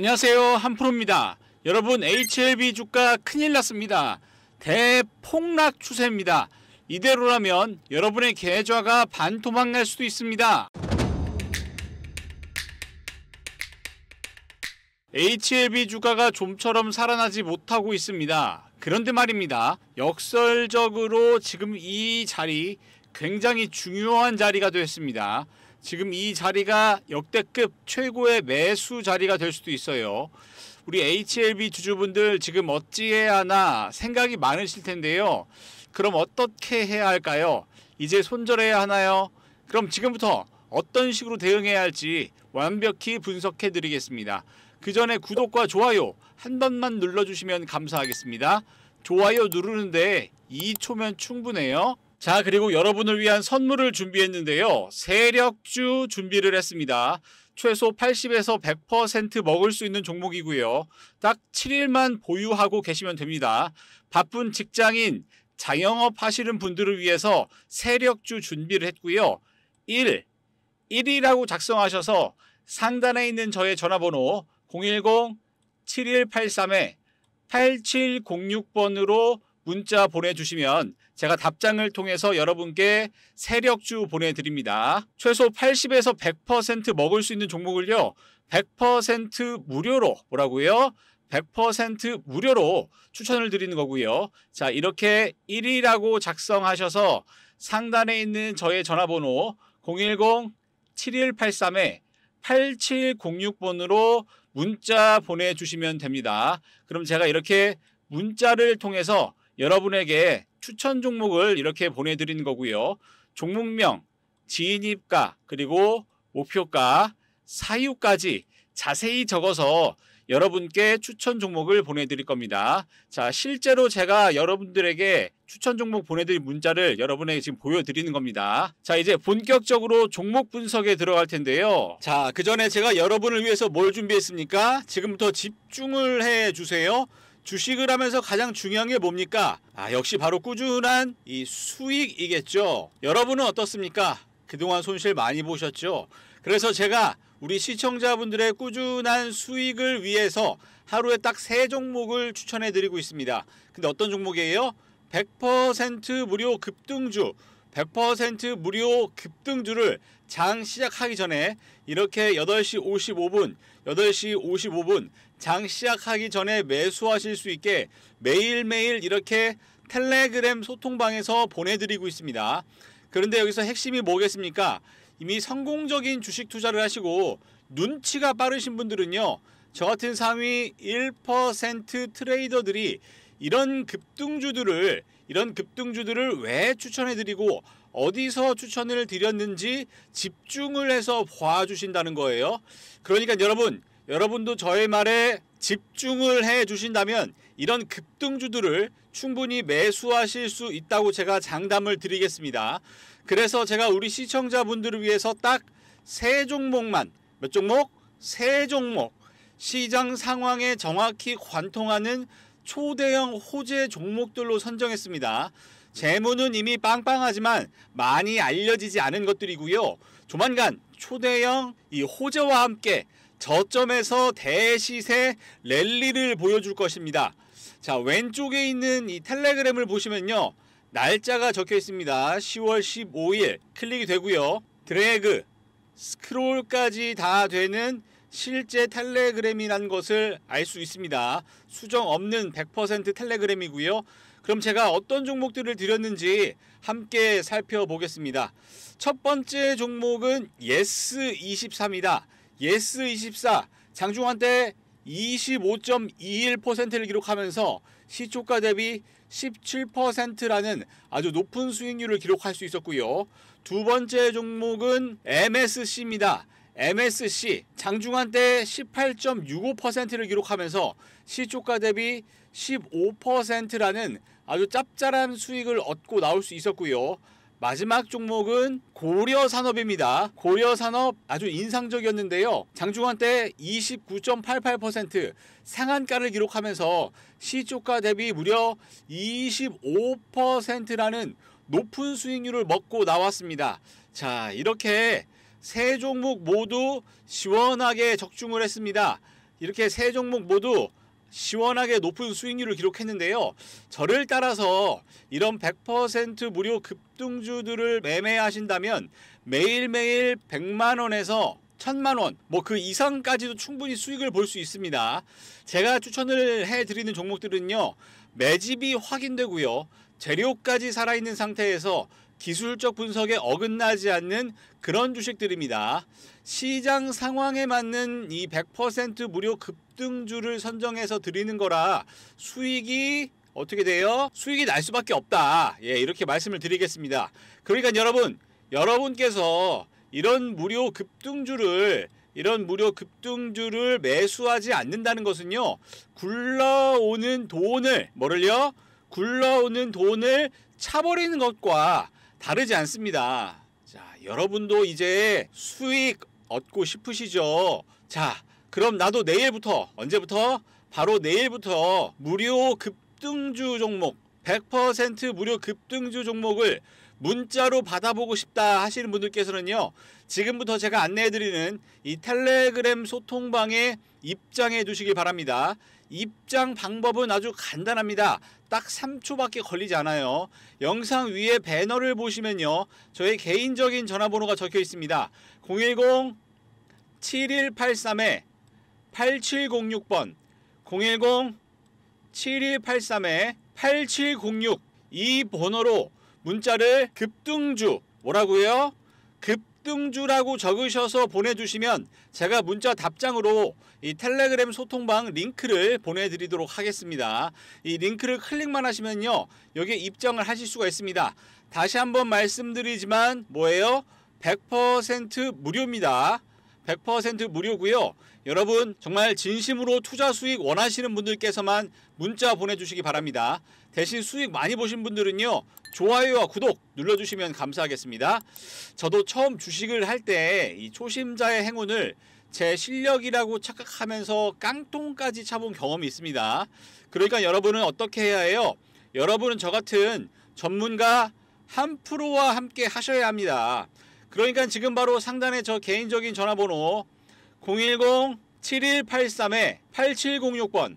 안녕하세요 한프로입니다 여러분 HLB 주가 큰일 났습니다 대폭락 추세입니다 이대로라면 여러분의 계좌가 반토막 날 수도 있습니다 HLB 주가가 좀처럼 살아나지 못하고 있습니다 그런데 말입니다 역설적으로 지금 이 자리 굉장히 중요한 자리가 됐습니다 지금 이 자리가 역대급 최고의 매수 자리가 될 수도 있어요. 우리 HLB 주주분들 지금 어찌해야 하나 생각이 많으실 텐데요. 그럼 어떻게 해야 할까요? 이제 손절해야 하나요? 그럼 지금부터 어떤 식으로 대응해야 할지 완벽히 분석해 드리겠습니다. 그 전에 구독과 좋아요 한 번만 눌러주시면 감사하겠습니다. 좋아요 누르는데 2초면 충분해요. 자, 그리고 여러분을 위한 선물을 준비했는데요. 세력주 준비를 했습니다. 최소 80에서 100% 먹을 수 있는 종목이고요. 딱 7일만 보유하고 계시면 됩니다. 바쁜 직장인, 자영업 하시는 분들을 위해서 세력주 준비를 했고요. 1, 1이라고 작성하셔서 상단에 있는 저의 전화번호 010-7183-8706번으로 문자 보내주시면 제가 답장을 통해서 여러분께 세력주 보내드립니다. 최소 80에서 100% 먹을 수 있는 종목을요. 100% 무료로 뭐라고요? 100% 무료로 추천을 드리는 거고요. 자 이렇게 1위라고 작성하셔서 상단에 있는 저의 전화번호 010-7183-8706번으로 문자 보내주시면 됩니다. 그럼 제가 이렇게 문자를 통해서 여러분에게 추천 종목을 이렇게 보내드린 거고요. 종목명, 진입가, 그리고 목표가, 사유까지 자세히 적어서 여러분께 추천 종목을 보내드릴 겁니다. 자, 실제로 제가 여러분들에게 추천 종목 보내드릴 문자를 여러분에게 지금 보여드리는 겁니다. 자, 이제 본격적으로 종목 분석에 들어갈 텐데요. 자, 그 전에 제가 여러분을 위해서 뭘 준비했습니까? 지금부터 집중을 해주세요. 주식을 하면서 가장 중요한 게 뭡니까? 아, 역시 바로 꾸준한 이 수익이겠죠. 여러분은 어떻습니까? 그동안 손실 많이 보셨죠? 그래서 제가 우리 시청자분들의 꾸준한 수익을 위해서 하루에 딱 세 종목을 추천해 드리고 있습니다. 근데 어떤 종목이에요? 100% 무료 급등주 100% 무료 급등주를 장 시작하기 전에 이렇게 8시 55분, 8시 55분 장 시작하기 전에 매수하실 수 있게 매일매일 이렇게 텔레그램 소통방에서 보내드리고 있습니다. 그런데 여기서 핵심이 뭐겠습니까? 이미 성공적인 주식 투자를 하시고 눈치가 빠르신 분들은요. 저 같은 상위 1% 트레이더들이 이런 급등주들을 이런 급등주들을 왜 추천해드리고 어디서 추천을 드렸는지 집중을 해서 봐주신다는 거예요. 그러니까 여러분, 여러분도 저의 말에 집중을 해 주신다면 이런 급등주들을 충분히 매수하실 수 있다고 제가 장담을 드리겠습니다. 그래서 제가 우리 시청자분들을 위해서 딱 세 종목만, 몇 종목? 세 종목. 시장 상황에 정확히 관통하는 초대형 호재 종목들로 선정했습니다. 재무는 이미 빵빵하지만 많이 알려지지 않은 것들이고요. 조만간 초대형 이 호재와 함께 저점에서 대시세 랠리를 보여줄 것입니다. 자, 왼쪽에 있는 이 텔레그램을 보시면요. 날짜가 적혀 있습니다. 10월 15일 클릭이 되고요. 드래그, 스크롤까지 다 되는 실제 텔레그램이란 것을 알 수 있습니다. 수정 없는 100% 텔레그램이고요. 그럼 제가 어떤 종목들을 드렸는지 함께 살펴보겠습니다. 첫 번째 종목은 예스24입니다. 예스24 장중한 때 25.21%를 기록하면서 시초가 대비 17%라는 아주 높은 수익률을 기록할 수 있었고요. 두 번째 종목은 MSC입니다. MSC 장중한 때 18.65%를 기록하면서 시초가 대비 15%라는 아주 짭짤한 수익을 얻고 나올 수 있었고요. 마지막 종목은 고려산업입니다. 고려산업 아주 인상적이었는데요. 장중한 때 29.88% 상한가를 기록하면서 시초가 대비 무려 25%라는 높은 수익률을 먹고 나왔습니다. 자, 이렇게 세 종목 모두 시원하게 적중을 했습니다. 이렇게 세 종목 모두 시원하게 높은 수익률을 기록했는데요. 저를 따라서 이런 100% 무료 급등주들을 매매하신다면 매일매일 100만원에서 1 천만원 뭐 그 이상까지도 충분히 수익을 볼 수 있습니다. 제가 추천을 해드리는 종목들은요. 매집이 확인되고요. 재료까지 살아있는 상태에서 기술적 분석에 어긋나지 않는 그런 주식들입니다. 시장 상황에 맞는 이 100% 무료 급등주를 선정해서 드리는 거라 수익이 어떻게 돼요? 수익이 날 수밖에 없다. 예, 이렇게 말씀을 드리겠습니다. 그러니까 여러분, 여러분께서 이런 무료 급등주를 이런 무료 급등주를 매수하지 않는다는 것은요. 굴러오는 돈을 뭐를요? 굴러오는 돈을 차버리는 것과 다르지 않습니다. 자, 여러분도 이제 수익 얻고 싶으시죠? 자, 그럼 나도 내일부터, 언제부터? 바로 내일부터 무료 급등주 종목, 100% 무료 급등주 종목을 문자로 받아보고 싶다 하시는 분들께서는요, 지금부터 제가 안내해드리는 이 텔레그램 소통방에 입장해 두시길 바랍니다. 입장 방법은 아주 간단합니다. 딱 3초밖에 걸리지 않아요. 영상 위에 배너를 보시면요. 저의 개인적인 전화번호가 적혀 있습니다. 010-7183-8706번 010-7183-8706 이 번호로 문자를 급등주 뭐라고요? 급 박등주라고 적으셔서 보내주시면 제가 문자 답장으로 이 텔레그램 소통방 링크를 보내드리도록 하겠습니다. 이 링크를 클릭만 하시면요. 여기에 입장을 하실 수가 있습니다. 다시 한번 말씀드리지만 뭐예요? 100% 무료입니다. 100% 무료고요. 여러분 정말 진심으로 투자 수익 원하시는 분들께서만 문자 보내주시기 바랍니다. 대신 수익 많이 보신 분들은요. 좋아요와 구독 눌러주시면 감사하겠습니다. 저도 처음 주식을 할 때 이 초심자의 행운을 제 실력이라고 착각하면서 깡통까지 차본 경험이 있습니다. 그러니까 여러분은 어떻게 해야 해요? 여러분은 저 같은 전문가 한 프로와 함께 하셔야 합니다. 그러니까 지금 바로 상단에 저 개인적인 전화번호 010 7183-8706번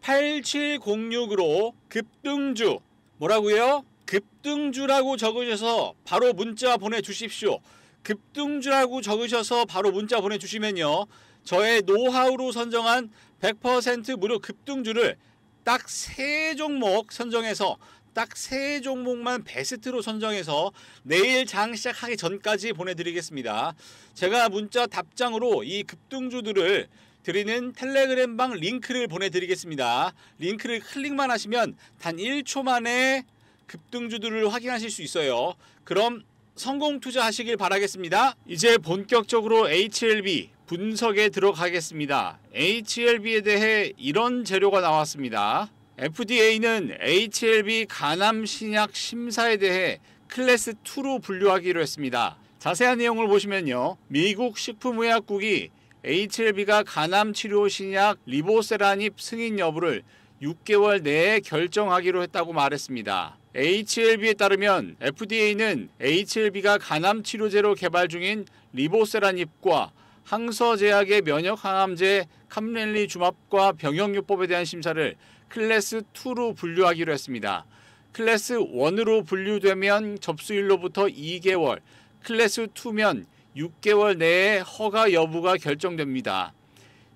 010-7183-8706으로 급등주 뭐라고요? 급등주라고 적으셔서 바로 문자 보내주십시오. 급등주라고 적으셔서 바로 문자 보내주시면요. 저의 노하우로 선정한 100% 무료 급등주를 딱 세종목 선정해서 딱세 종목만 베스트로 선정해서 내일 장 시작하기 전까지 보내드리겠습니다. 제가 문자 답장으로 이 급등주들을 드리는 텔레그램방 링크를 보내드리겠습니다. 링크를 클릭만 하시면 단 1초 만에 급등주들을 확인하실 수 있어요. 그럼 성공 투자하시길 바라겠습니다. 이제 본격적으로 HLB 분석에 들어가겠습니다. HLB에 대해 이런 재료가 나왔습니다. FDA는 HLB 간암 신약 심사에 대해 클래스 2로 분류하기로 했습니다. 자세한 내용을 보시면요. 미국 식품의약국이 HLB가 간암 치료 신약 리보세라닙 승인 여부를 6개월 내에 결정하기로 했다고 말했습니다. HLB에 따르면 FDA는 HLB가 간암 치료제로 개발 중인 리보세라닙과 항서제약의 면역항암제 캄렐리주맙과 병역요법에 대한 심사를 클래스 2로 분류하기로 했습니다. 클래스 1으로 분류되면 접수일로부터 2개월, 클래스 2면 6개월 내에 허가 여부가 결정됩니다.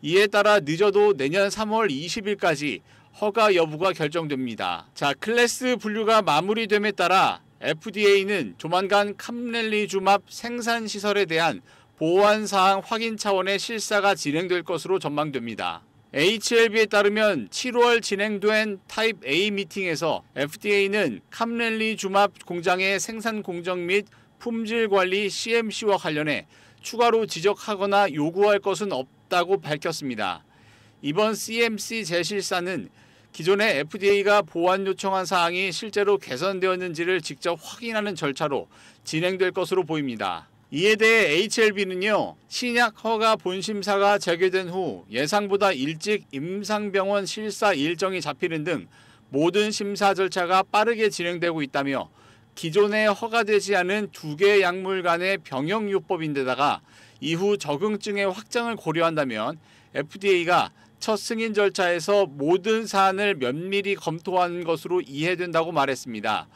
이에 따라 늦어도 내년 3월 20일까지 허가 여부가 결정됩니다. 자, 클래스 분류가 마무리됨에 따라 FDA는 조만간 캄렐리주맙 생산 시설에 대한 보완 사항 확인 차원의 실사가 진행될 것으로 전망됩니다. HLB에 따르면 7월 진행된 타입 A 미팅에서 FDA는 캄렐리 주맙 공장의 생산 공정 및 품질 관리 CMC와 관련해 추가로 지적하거나 요구할 것은 없다고 밝혔습니다. 이번 CMC 재실사는 기존의 FDA가 보완 요청한 사항이 실제로 개선되었는지를 직접 확인하는 절차로 진행될 것으로 보입니다. 이에 대해 HLB는요, 신약 허가 본심사가 재개된 후 예상보다 일찍 임상병원 실사 일정이 잡히는 등 모든 심사 절차가 빠르게 진행되고 있다며 기존에 허가되지 않은 두개 약물 간의 병역요법인데다가 이후 적응증의 확장을 고려한다면 FDA가 첫 승인 절차에서 모든 사안을 면밀히 검토한 것으로 이해된다고 말했습니다.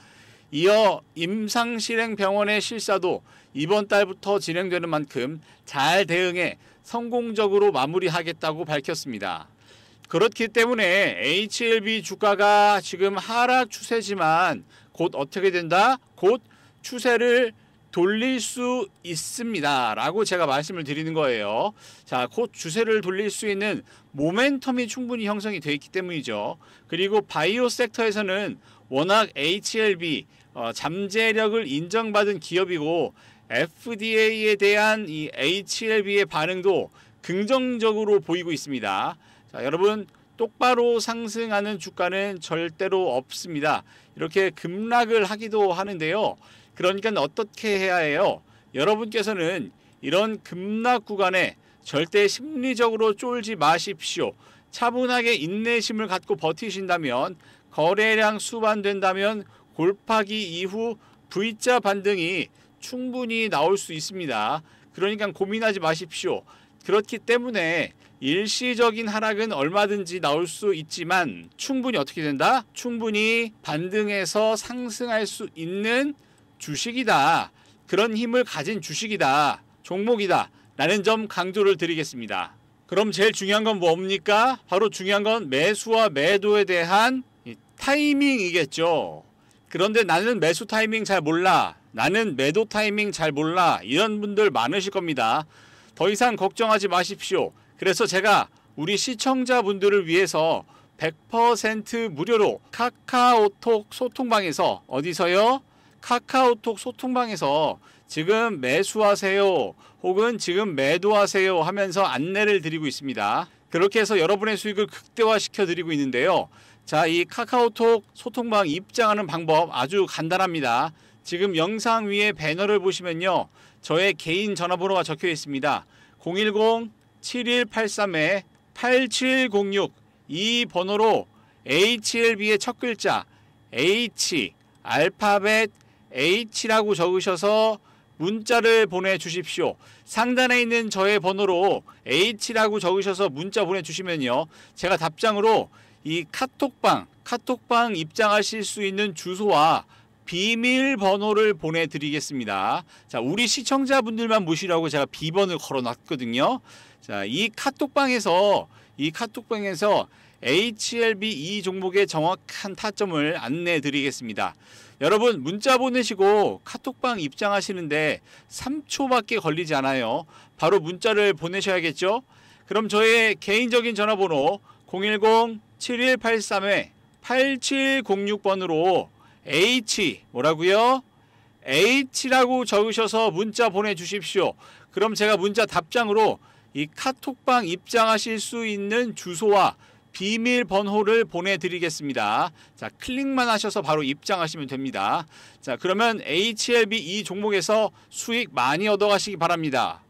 이어 임상실행병원의 실사도 이번 달부터 진행되는 만큼 잘 대응해 성공적으로 마무리하겠다고 밝혔습니다. 그렇기 때문에 HLB 주가가 지금 하락 추세지만 곧 어떻게 된다? 곧 추세를 돌릴 수 있습니다. 라고 제가 말씀을 드리는 거예요. 자, 곧 주세를 돌릴 수 있는 모멘텀이 충분히 형성이 되어 있기 때문이죠. 그리고 바이오 섹터에서는 워낙 HLB, 어, 잠재력을 인정받은 기업이고 FDA에 대한 이 HLB의 반응도 긍정적으로 보이고 있습니다. 자, 여러분 똑바로 상승하는 주가는 절대로 없습니다. 이렇게 급락을 하기도 하는데요. 그러니까 어떻게 해야 해요? 여러분께서는 이런 급락 구간에 절대 심리적으로 쫄지 마십시오. 차분하게 인내심을 갖고 버티신다면 거래량 수반된다면 골파기 이후 V자 반등이 충분히 나올 수 있습니다. 그러니까 고민하지 마십시오. 그렇기 때문에 일시적인 하락은 얼마든지 나올 수 있지만 충분히 어떻게 된다? 충분히 반등해서 상승할 수 있는 주식이다. 그런 힘을 가진 주식이다. 종목이다. 라는 점 강조를 드리겠습니다. 그럼 제일 중요한 건 뭡니까? 바로 중요한 건 매수와 매도에 대한 타이밍이겠죠. 그런데 나는 매수 타이밍 잘 몰라. 나는 매도 타이밍 잘 몰라. 이런 분들 많으실 겁니다. 더 이상 걱정하지 마십시오. 그래서 제가 우리 시청자분들을 위해서 100% 무료로 카카오톡 소통방에서 어디서요? 카카오톡 소통방에서 지금 매수하세요 혹은 지금 매도하세요 하면서 안내를 드리고 있습니다. 그렇게 해서 여러분의 수익을 극대화시켜 드리고 있는데요. 자, 이 카카오톡 소통방 입장하는 방법 아주 간단합니다. 지금 영상 위에 배너를 보시면요. 저의 개인 전화번호가 적혀 있습니다. 010-7183-8706 이 번호로 HLB의 첫 글자 H 알파벳 H라고 적으셔서 문자를 보내주십시오. 상단에 있는 저의 번호로 H라고 적으셔서 문자 보내주시면요. 제가 답장으로 이 카톡방, 카톡방 입장하실 수 있는 주소와 비밀번호를 보내드리겠습니다. 자, 우리 시청자분들만 모시라고 제가 비번을 걸어놨거든요. 자, 이 카톡방에서, 이 카톡방에서 HLB 이 종목의 정확한 타점을 안내 드리겠습니다. 여러분 문자 보내시고 카톡방 입장하시는데 3초밖에 걸리지 않아요. 바로 문자를 보내셔야겠죠? 그럼 저의 개인적인 전화번호 010-7183-8706번으로 H 뭐라고요? H라고 적으셔서 문자 보내주십시오. 그럼 제가 문자 답장으로 이 카톡방 입장하실 수 있는 주소와 비밀 번호를 보내드리겠습니다. 자, 클릭만 하셔서 바로 입장하시면 됩니다. 자, 그러면 HLB 이 종목에서 수익 많이 얻어가시기 바랍니다.